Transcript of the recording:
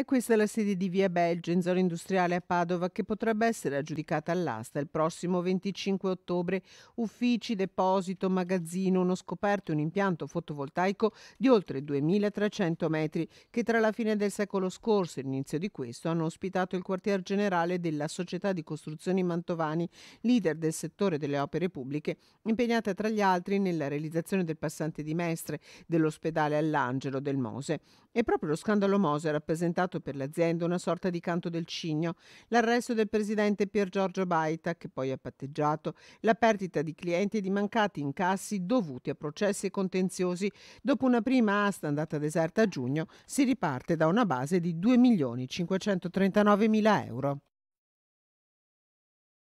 E questa è la sede di Via Belgio, in zona industriale a Padova, che potrebbe essere aggiudicata all'asta il prossimo 25 ottobre. Uffici, deposito, magazzino, uno scoperto e un impianto fotovoltaico di oltre 2.300 metri, che tra la fine del secolo scorso e l'inizio di questo hanno ospitato il quartier generale della Società di Costruzioni Mantovani, leader del settore delle opere pubbliche, impegnata tra gli altri nella realizzazione del passante di Mestre, dell'ospedale all'Angelo del Mose. E proprio lo scandalo Mose ha rappresentato diventato per l'azienda una sorta di canto del cigno, l'arresto del presidente Pier Giorgio Baita, che poi ha patteggiato, la perdita di clienti e di mancati incassi dovuti a processi contenziosi. Dopo una prima asta andata deserta a giugno, si riparte da una base di 2.539.000 euro.